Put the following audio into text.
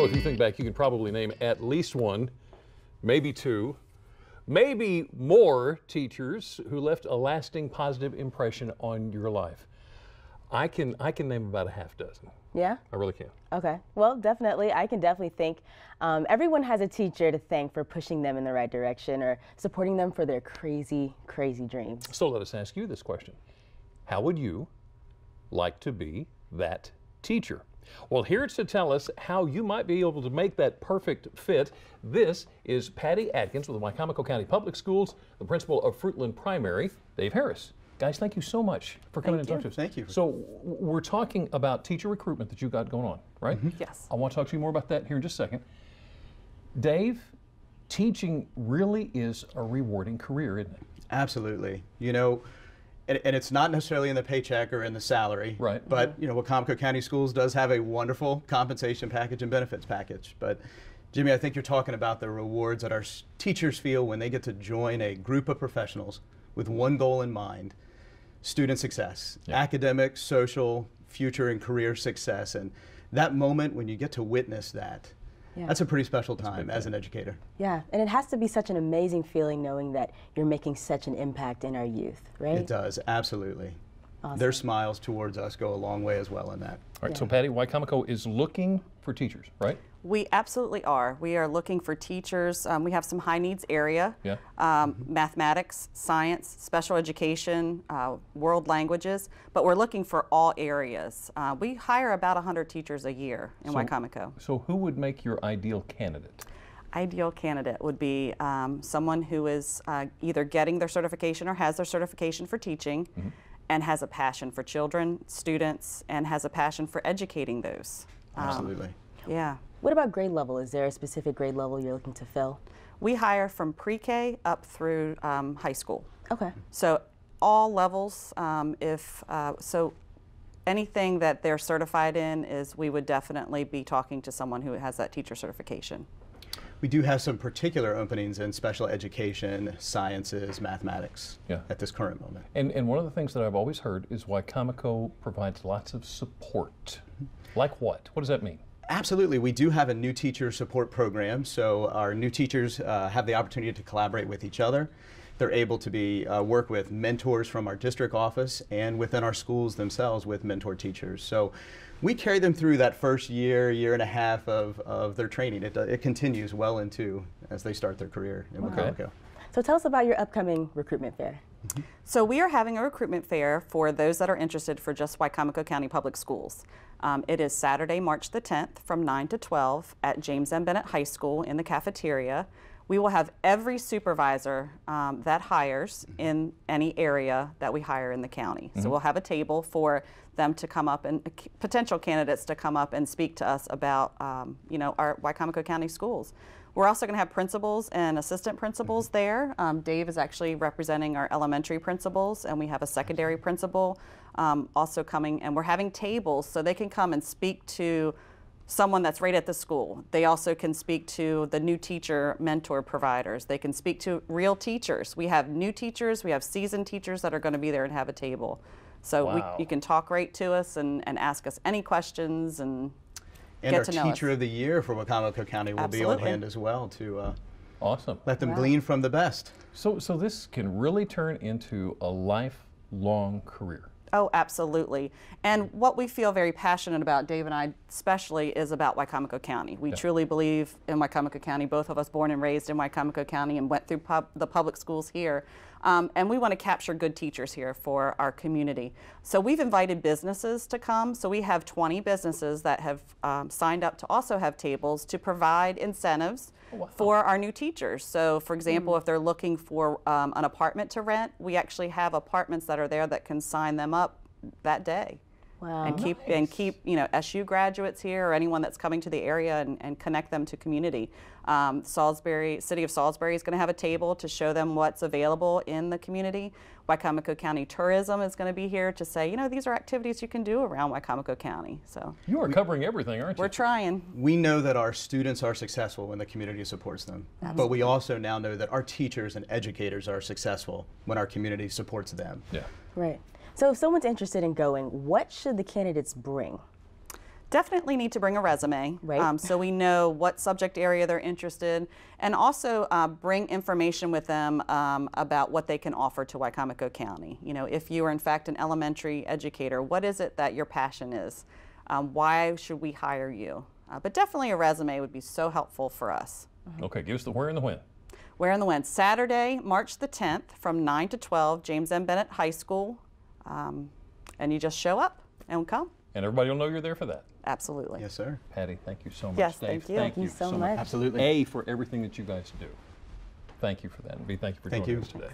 Bill, if you think back, you can probably name at least one, maybe two, maybe more teachers who left a lasting positive impression on your life. I can I can name about a half dozen. Yeah. I really can. Okay. Well, definitely, I can definitely think um, everyone has a teacher to thank for pushing them in the right direction or supporting them for their crazy, crazy dreams. So let us ask you this question: How would you like to be that teacher. Well, here to tell us how you might be able to make that perfect fit, this is Patty Atkins with the Wicomico County Public Schools, the principal of Fruitland Primary, Dave Harris. Guys, thank you so much for coming thank and talking to us. Thank you. So we're talking about teacher recruitment that you got going on, right? Mm -hmm. Yes. I want to talk to you more about that here in just a second. Dave, teaching really is a rewarding career, isn't it? Absolutely. You know, and, and, it's not necessarily in the paycheck or in the salary. Right. But mm-hmm. you know, Wicomico County Schools does have a wonderful compensation package and benefits package. But Jimmy, I think you're talking about the rewards that our teachers feel when they get to join a group of professionals with one goal in mind: student success, yeah. academic, social, future, and career success. And that moment when you get to witness that yeah. That's a pretty special time as an educator. Yeah, and it has to be such an amazing feeling knowing that you're making such an impact in our youth, right? It does, absolutely. Awesome. Their smiles towards us go a long way as well in that. All right, yeah. so Patty, Wicomico is looking for teachers, right? We absolutely are. We are looking for teachers. Um, we have some high needs area. Yeah. Um, mm-hmm. Mathematics, science, special education, uh, world languages, but we're looking for all areas. Uh, we hire about 100 teachers a year in so, Wicomico. So who would make your ideal candidate? Ideal candidate would be um, someone who is uh, either getting their certification or has their certification for teaching. Mm-hmm. And has a passion for children, students, and has a passion for educating those. Um, absolutely. Yeah. What about grade level? Is there a specific grade level you're looking to fill? We hire from pre-K up through um, high school. Okay. So all levels, um, if, uh, so anything that they're certified in is we would definitely be talking to someone who has that teacher certification. We do have some particular openings in special education, sciences, mathematics yeah. at this current moment. And, and one of the things that I've always heard is why Comico provides lots of support. Mm-hmm. Like what? What does that mean? Absolutely. We do have a new teacher support program, so our new teachers uh, have the opportunity to collaborate with each other. They're able to be uh, work with mentors from our district office and within our schools themselves with mentor teachers. So we carry them through that first year, year and a half of, of their training. It, it continues well into as they start their career in wow. Wacomico. So tell us about your upcoming recruitment fair. So we are having a recruitment fair for those that are interested for just Wicomico County Public Schools. Um, it is Saturday, March the 10th from 9 to 12 at James M. Bennett High School in the cafeteria. We will have every supervisor um, that hires mm -hmm. in any area that we hire in the county. Mm -hmm. So mm-hmm. we'll have a table for them to come up and uh, potential candidates to come up and speak to us about, um, you know, our Wicomico County schools. We're also going to have principals and assistant principals mm-hmm. there. Um, Dave is actually representing our elementary principals, and we have a secondary principal um, also coming, and we're having tables so they can come and speak to someone that's right at the school. They also can speak to the new teacher mentor providers. They can speak to real teachers. We have new teachers, we have seasoned teachers that are going to be there and have a table. So wow. we, you can talk right to us and, and ask us any questions and and Get our Teacher us. of the Year for Wicomico County will Absolutely. be on hand as well to uh, awesome. let them wow. glean from the best. So, so this can really turn into a lifelong career. Oh, absolutely. And what we feel very passionate about, Dave and I especially, is about Wicomico County. We yeah. truly believe in Wicomico County. Both of us born and raised in Wicomico County and went through pub the public schools here. Um, and we want to capture good teachers here for our community. So we've invited businesses to come. So we have 20 businesses that have um, signed up to also have tables to provide incentives oh, wow. for our new teachers. So for example, mm. if they're looking for um, an apartment to rent, we actually have apartments that are there that can sign them up that day. Wow. And keep nice. and keep you know SU graduates here or anyone that's coming to the area and, and connect them to community. Um, Salisbury City of Salisbury is going to have a table to show them what's available in the community. Wicomico County Tourism is going to be here to say you know these are activities you can do around Wicomico County. So you are covering everything, aren't you? We're trying. We know that our students are successful when the community supports them, Absolutely. but we also now know that our teachers and educators are successful when our community supports them. Yeah. Right. So if someone's interested in going, what should the candidates bring? Definitely need to bring a resume, right? Um, so we know what subject area they're interested, in, and also uh, bring information with them um, about what they can offer to Wicomico County. You know, if you are in fact an elementary educator, what is it that your passion is? Um, why should we hire you? Uh, but definitely a resume would be so helpful for us. Mm-hmm. Okay, give us the where and the when. Where and the when? Saturday, March the 10th, from 9 to 12, James M. Bennett High School, um, and you just show up and come. And everybody will know you're there for that. Absolutely. Yes, sir. Patty, thank you so much. Yes, Dave, thank you. Thank, thank you, you, so, much. much. Absolutely. A, for everything that you guys do. Thank you for that. And B, thank you for thank joining you. us today.